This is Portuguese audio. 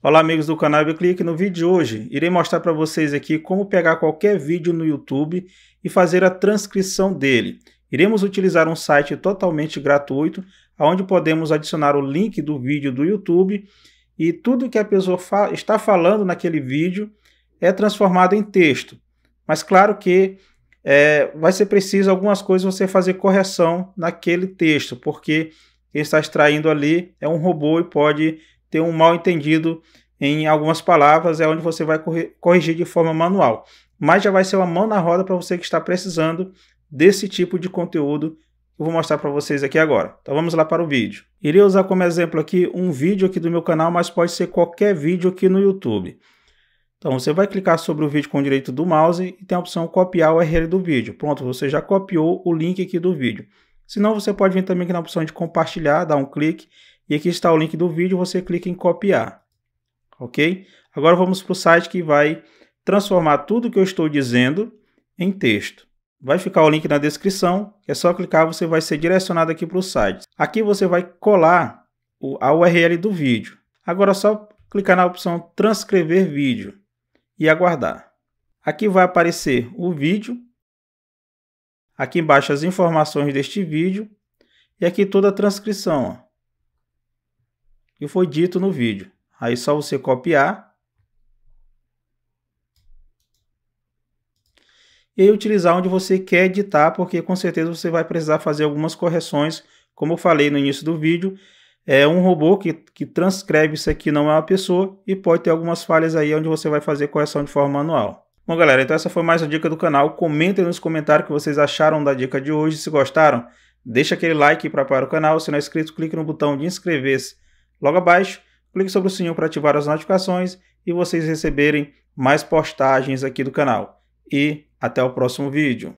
Olá amigos do canal Clique no vídeo de hoje irei mostrar para vocês aqui como pegar qualquer vídeo no YouTube e fazer a transcrição dele. Iremos utilizar um site totalmente gratuito, onde podemos adicionar o link do vídeo do YouTube e tudo que a pessoa fa está falando naquele vídeo é transformado em texto. Mas claro que é, vai ser preciso algumas coisas você fazer correção naquele texto, porque quem está extraindo ali é um robô e pode ter um mal entendido em algumas palavras, é onde você vai corrigir de forma manual. Mas já vai ser uma mão na roda para você que está precisando desse tipo de conteúdo que eu vou mostrar para vocês aqui agora. Então vamos lá para o vídeo. Irei usar como exemplo aqui um vídeo aqui do meu canal, mas pode ser qualquer vídeo aqui no YouTube. Então você vai clicar sobre o vídeo com o direito do mouse e tem a opção copiar o URL do vídeo. Pronto, você já copiou o link aqui do vídeo. Se não, você pode vir também aqui na opção de compartilhar, dar um clique e aqui está o link do vídeo, você clica em copiar. Ok? Agora vamos para o site que vai transformar tudo que eu estou dizendo em texto. Vai ficar o link na descrição, é só clicar, você vai ser direcionado aqui para o site. Aqui você vai colar a URL do vídeo. Agora é só clicar na opção transcrever vídeo e aguardar. Aqui vai aparecer o vídeo, aqui embaixo as informações deste vídeo e aqui toda a transcrição. Ó que foi dito no vídeo. Aí é só você copiar e utilizar onde você quer editar, porque com certeza você vai precisar fazer algumas correções, como eu falei no início do vídeo, é um robô que, que transcreve isso aqui, não é uma pessoa, e pode ter algumas falhas aí onde você vai fazer correção de forma manual. Bom galera, então essa foi mais uma dica do canal, comentem nos comentários o que vocês acharam da dica de hoje, se gostaram, deixa aquele like para apoiar o canal, se não é inscrito clique no botão de inscrever-se Logo abaixo, clique sobre o sininho para ativar as notificações e vocês receberem mais postagens aqui do canal. E até o próximo vídeo.